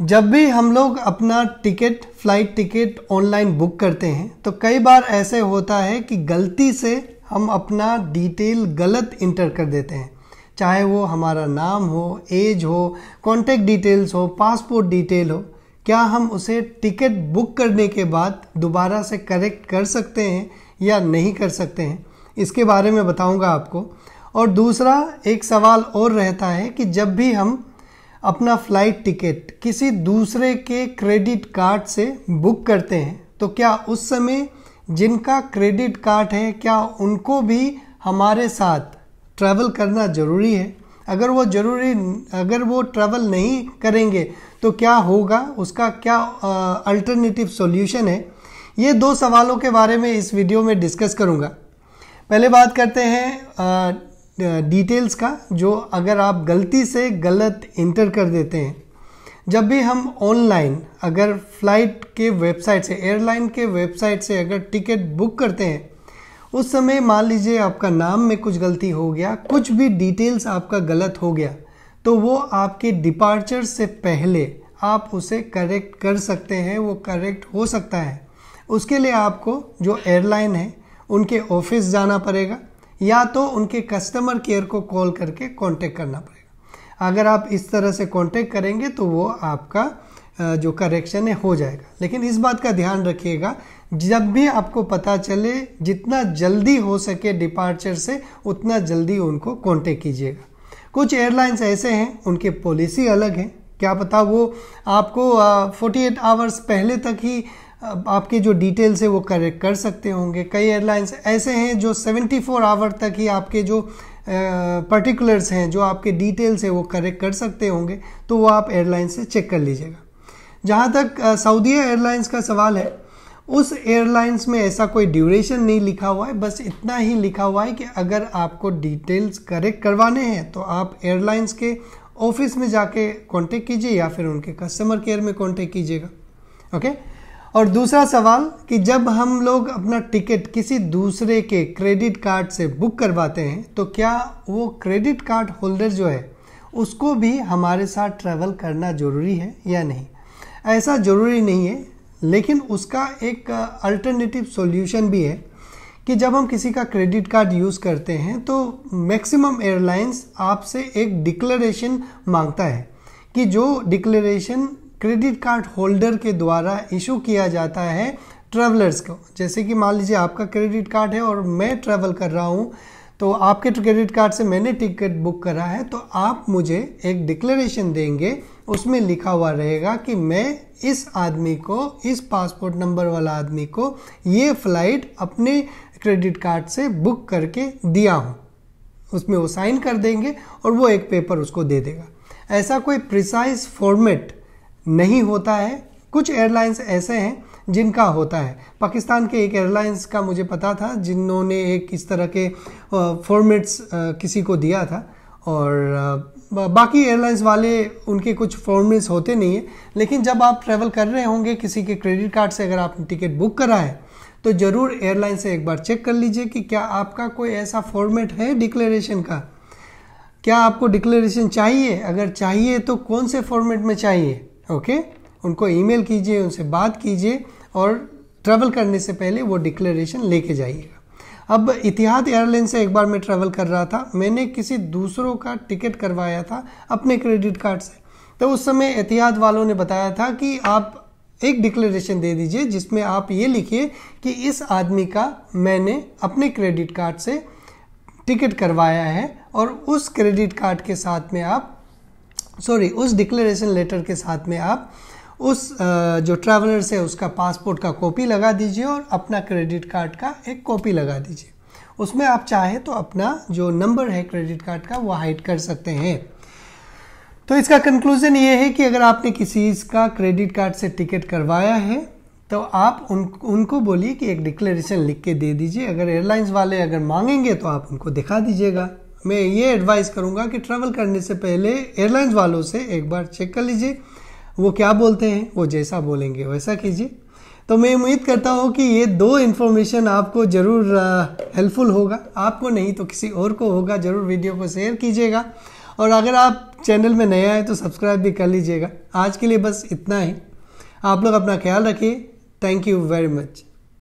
जब भी हम लोग अपना ticket flight ticket online book करते हैं तो कई बार ऐसे होता है कि गलती से हम अपना डिटेल गलत इंटर कर देते हैं चाहे वो हमारा नाम हो एज हो कॉन्टैक्ट डिटेल्स हो पासपोर्ट डिटेल हो क्या हम उसे टिकट बुक करने के बाद दोबारा से करेक्ट कर सकते हैं या नहीं कर सकते हैं इसके बारे में बताऊंगा आपको और दूसरा एक सवाल और रहता है कि जब भी हम अपना फ्लाइट टिकट किसी दूसरे के क्रेडिट कार्ड से बुक करते हैं तो क्या उस समय जिनका क्रेडिट कार्ड है क्या उनको भी हमारे साथ ट्रैवल करना ज़रूरी है अगर वो ज़रूरी अगर वो ट्रैवल नहीं करेंगे तो क्या होगा उसका क्या अल्टरनेटिव सॉल्यूशन है ये दो सवालों के बारे में इस वीडियो में डिस्कस करूँगा पहले बात करते हैं डिटेल्स का जो अगर आप गलती से गलत इंटर कर देते हैं जब भी हम ऑनलाइन अगर फ्लाइट के वेबसाइट से एयरलाइन के वेबसाइट से अगर टिकट बुक करते हैं उस समय मान लीजिए आपका नाम में कुछ गलती हो गया कुछ भी डिटेल्स आपका गलत हो गया तो वो आपके डिपार्चर से पहले आप उसे करेक्ट कर सकते हैं वो करेक्ट हो सकता है उसके लिए आपको जो एयरलाइन है उनके ऑफिस जाना पड़ेगा या तो उनके कस्टमर केयर को कॉल करके कांटेक्ट करना पड़ेगा अगर आप इस तरह से कांटेक्ट करेंगे तो वो आपका जो करेक्शन है हो जाएगा लेकिन इस बात का ध्यान रखिएगा जब भी आपको पता चले जितना जल्दी हो सके डिपार्चर से उतना जल्दी उनको कांटेक्ट कीजिएगा कुछ एयरलाइंस ऐसे हैं उनके पॉलिसी अलग है क्या पता वो आपको 48 आवर्स पहले तक ही आपके जो डिटेल्स है वो करेक्ट कर सकते होंगे कई एयरलाइंस ऐसे हैं जो 74 आवर तक ही आपके जो पर्टिकुलर्स हैं जो आपके डिटेल्स है वो करेक्ट कर सकते होंगे तो वो आप एयरलाइंस से चेक कर लीजिएगा जहाँ तक सऊदी एयरलाइंस का सवाल है उस एयरलाइंस में ऐसा कोई ड्यूरेशन नहीं लिखा हुआ है बस इतना ही लिखा हुआ है कि अगर आपको डिटेल्स करेक्ट करवाने हैं तो आप एयरलाइंस के ऑफिस में जाके कांटेक्ट कीजिए या फिर उनके कस्टमर केयर में कांटेक्ट कीजिएगा ओके okay? और दूसरा सवाल कि जब हम लोग अपना टिकट किसी दूसरे के क्रेडिट कार्ड से बुक करवाते हैं तो क्या वो क्रेडिट कार्ड होल्डर जो है उसको भी हमारे साथ ट्रैवल करना ज़रूरी है या नहीं ऐसा ज़रूरी नहीं है लेकिन उसका एक अल्टरनेटिव सॉल्यूशन भी है कि जब हम किसी का क्रेडिट कार्ड यूज़ करते हैं तो मैक्सिमम एयरलाइंस आपसे एक डिक्लेरेशन मांगता है कि जो डिक्लेरेशन क्रेडिट कार्ड होल्डर के द्वारा इशू किया जाता है ट्रेवलर्स को जैसे कि मान लीजिए आपका क्रेडिट कार्ड है और मैं ट्रेवल कर रहा हूँ तो आपके तो क्रेडिट कार्ड से मैंने टिकट बुक करा है तो आप मुझे एक डिक्लेरेशन देंगे उसमें लिखा हुआ रहेगा कि मैं इस आदमी को इस पासपोर्ट नंबर वाला आदमी को ये फ़्लाइट अपने क्रेडिट कार्ड से बुक करके दिया हूँ उसमें वो साइन कर देंगे और वो एक पेपर उसको दे देगा ऐसा कोई प्रिसाइज फॉर्मेट नहीं होता है कुछ एयरलाइंस ऐसे हैं जिनका होता है पाकिस्तान के एक एयरलाइंस का मुझे पता था जिन्होंने एक इस तरह के फॉर्मेट्स किसी को दिया था और बाकी एयरलाइंस वाले उनके कुछ फॉर्मेट्स होते नहीं हैं लेकिन जब आप ट्रैवल कर रहे होंगे किसी के क्रेडिट कार्ड से अगर आपने टिकट बुक करा है तो ज़रूर एयरलाइन से एक बार चेक कर लीजिए कि क्या आपका कोई ऐसा फॉर्मेट है डिक्लेरेशन का क्या आपको डिक्लेरेशन चाहिए अगर चाहिए तो कौन से फॉर्मेट में चाहिए ओके उनको ईमेल कीजिए उनसे बात कीजिए और ट्रैवल करने से पहले वो डिक्लेरेशन लेके जाइएगा अब इतिहाद एयरलाइन से एक बार मैं ट्रैवल कर रहा था मैंने किसी दूसरों का टिकट करवाया था अपने क्रेडिट कार्ड से तो उस समय एहतियात वालों ने बताया था कि आप एक डिक्लेरेशन दे दीजिए जिसमें आप ये लिखिए कि इस आदमी का मैंने अपने क्रेडिट कार्ड से टिकट करवाया है और उस क्रेडिट कार्ड के साथ में आप सॉरी उस डिक्लेरेशन लेटर के साथ में आप उस जो ट्रैवलर से उसका पासपोर्ट का कॉपी लगा दीजिए और अपना क्रेडिट कार्ड का एक कॉपी लगा दीजिए उसमें आप चाहें तो अपना जो नंबर है क्रेडिट कार्ड का वो हाइड कर सकते हैं तो इसका कंक्लूजन ये है कि अगर आपने किसी का क्रेडिट कार्ड से टिकट करवाया है तो आप उन उनको बोलिए कि एक डिक्लेरेशन लिख के दे दीजिए अगर एयरलाइंस वाले अगर मांगेंगे तो आप उनको दिखा दीजिएगा मैं ये एडवाइस करूँगा कि ट्रैवल करने से पहले एयरलाइंस वालों से एक बार चेक कर लीजिए वो क्या बोलते हैं वो जैसा बोलेंगे वैसा कीजिए तो मैं उम्मीद करता हूँ कि ये दो इन्फॉर्मेशन आपको ज़रूर हेल्पफुल होगा आपको नहीं तो किसी और को होगा ज़रूर वीडियो को शेयर कीजिएगा और अगर आप चैनल में नया आए तो सब्सक्राइब भी कर लीजिएगा आज के लिए बस इतना ही आप लोग अपना ख्याल रखिए थैंक यू वेरी मच